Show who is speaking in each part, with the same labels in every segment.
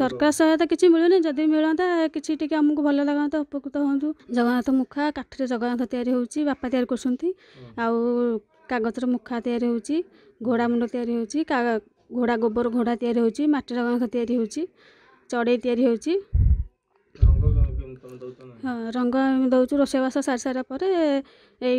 Speaker 1: ସରକାର ସହାୟତା କିଛି ମିଳୁନି ଯଦି ମିଳନ୍ତା କିଛି ଟିକେ ଆମକୁ ଭଲ ଲାଗନ୍ତା ଉପକୃତ ହୁଅନ୍ତୁ ଜଗନ୍ନାଥ ମୁଖା କାଠରେ ଜଗନ୍ନାଥ ତିଆରି ହେଉଛି ବାପା ତିଆରି କରୁଛନ୍ତି ଆଉ କାଗଜର ମୁଖା ତିଆରି ହେଉଛି ଘୋଡ଼ା ମୁଣ୍ଡ ତିଆରି ହେଉଛି ଘୋଡ଼ା ଗୋବର ଘୋଡ଼ା ତିଆରି ହେଉଛି ମାଟି ଜଗନ୍ନାଥ ତିଆରି ହେଉଛି ଚଢ଼େଇ ତିଆରି ହେଉଛି ହଁ ରଙ୍ଗ ଦେଉଛୁ ରୋଷେଇବାସ ସାରି ସାରିଲା ପରେ ଏଇ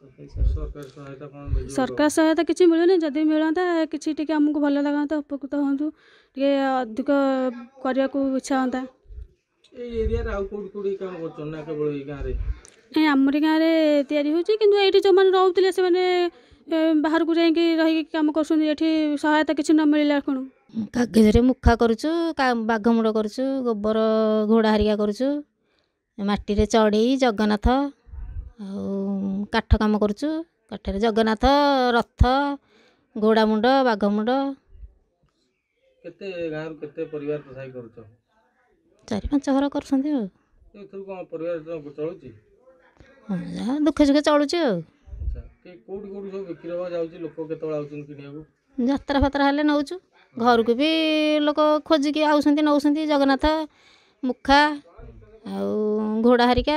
Speaker 2: ସରକାର ସହାୟତା
Speaker 1: କିଛି ମିଳୁନି ଯଦି ମିଳନ୍ତା କିଛି ଟିକେ ଆମକୁ ଭଲ ଲାଗନ୍ତା ଉପକୃତ ହୁଅନ୍ତୁ ଟିକେ ଅଧିକ କରିବାକୁ ଇଚ୍ଛା ହୁଅନ୍ତା
Speaker 2: ନାଇଁ
Speaker 1: ଆମରି ଗାଁରେ ତିଆରି ହେଉଛି କିନ୍ତୁ ଏଇଠି ଯେଉଁମାନେ ରହୁଥିଲେ ସେମାନେ ବାହାରକୁ ଯାଇକି ରହିକି କାମ କରୁଛନ୍ତି ଏଠି ସହାୟତା କିଛି ନ
Speaker 3: ମିଳିଲା କ'ଣ କାଗଜରେ ମୁଖା କରୁଛୁ ବାଘ ମୁଣ୍ଡ କରୁଛୁ ଗୋବର ଘୋଡ଼ା ହାରିକା କରୁଛୁ ମାଟିରେ ଚଢ଼େଇ ଜଗନ୍ନାଥ ଆଉ କାଠ କାମ କରୁଛୁ କାଠରେ ଜଗନ୍ନାଥ ରଥ ଘୋଡ଼ା ମୁଣ୍ଡ ବାଘ ମୁଣ୍ଡ
Speaker 2: କେତେ ଗାଁରୁ କେତେ ପରିବାର ତଥାପି କରୁଛ
Speaker 3: ଚାରି ପାଞ୍ଚ ଘର କରୁଛନ୍ତି ଆଉ
Speaker 2: ଏଥିରୁ କ'ଣ ପରିବାର ଚଳୁଛି
Speaker 3: ହଁ ଯାହା ଦୁଃଖେ ସୁଖେ ଚଳୁଛି ଆଉ
Speaker 2: କୋଉଠି କୋଉଠି ସବୁ ବିକ୍ରି ହେବା ଯାଉଛି ଲୋକ କେତେବେଳେ ଆଉଛନ୍ତି କିଣିବାକୁ
Speaker 3: ଯାତ୍ରା ଫାତ୍ରା ହେଲେ ନେଉଛୁ ଘରକୁ ବି ଲୋକ ଖୋଜିକି ଆସୁଛନ୍ତି ନେଉଛନ୍ତି ଜଗନ୍ନାଥ ମୁଖା ଆଉ ଘୋଡ଼ା ହାରିକା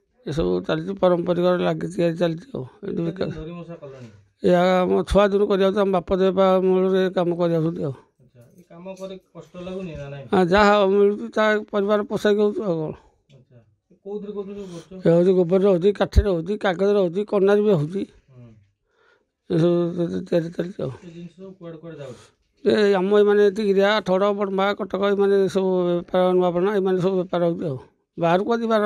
Speaker 4: ଏସବୁ ଚାଲିଛି ପାରମ୍ପରିକ ଲାଗି ତିଆରି ଚାଲିଛି ଆଉ ଏମିତି ବିକାଶ ଏହା ଆମ ଛୁଆ ଦିନ କରିବାକୁ ଆମ ବାପ ଦେବା ମୂଳରେ କାମ କରିଆସୁଛନ୍ତି ଆଉ ହଁ ଯାହା ମିଳୁଛି ତା ପରିବାର ପୋଷାକ ହେଉଛୁ ଆଉ କ'ଣ ହେଉଛି ଗୋବରରେ ହେଉଛି କାଠରେ ହେଉଛି କାଗଜରେ ହେଉଛି କନାରେ ବି ହେଉଛି ଏସବୁ ତିଆରି ଚାଲିଛି ଆଉ ଏ ଆମ ଏମାନେ ଏତିକିରିଆ ଠଡ଼ ବଡ଼ମ୍ବା କଟକ ଏମାନେ ସବୁ ବେପାର ନୂଆପଣା ଏମାନେ ସବୁ ବେପାର ହେଉଛି ଆଉ ବାହାରକୁ ଯିବାର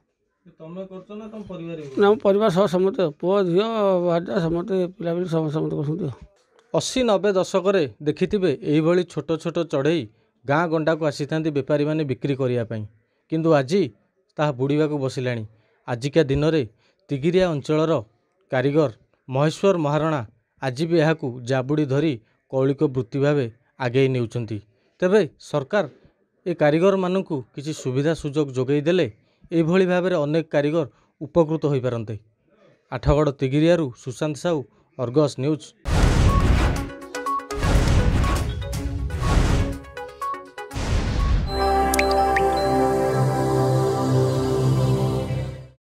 Speaker 2: ନା
Speaker 4: ପରିବାର ସହ ସମସ୍ତେ ପୁଅ ଝିଅ ଭାଜା ସମସ୍ତେ ପିଲାପିଲି ସମସ୍ତେ ସମସ୍ତେ କରୁଛନ୍ତି
Speaker 2: ଅଶୀ ନବେ ଦଶକରେ ଦେଖିଥିବେ ଏହିଭଳି ଛୋଟ ଛୋଟ ଚଢ଼େଇ ଗାଁ ଗଣ୍ଡାକୁ ଆସିଥାନ୍ତି ବେପାରୀମାନେ ବିକ୍ରି କରିବା ପାଇଁ କିନ୍ତୁ ଆଜି ତାହା ବୁଡ଼ିବାକୁ ବସିଲାଣି ଆଜିକା ଦିନରେ ତିଗିରିଆ ଅଞ୍ଚଳର କାରିଗର ମହେଶ୍ୱର ମହାରଣା ଆଜି ବି ଏହାକୁ ଜାବୁଡ଼ି ଧରି କୌଳିକ ବୃତ୍ତି ଭାବେ ଆଗେଇ ନେଉଛନ୍ତି ତେବେ ସରକାର ଏ କାରିଗରମାନଙ୍କୁ କିଛି ସୁବିଧା ସୁଯୋଗ ଯୋଗାଇ ଦେଲେ ଏଭଳି ଭାବରେ ଅନେକ କାରିଗର ଉପକୃତ ହୋଇପାରନ୍ତେ ଆଠଗଡ଼ ତିଗିରିଆରୁ ସୁଶାନ୍ତ ସାହୁ ଅର୍ଗସ୍ ନ୍ୟୁଜ୍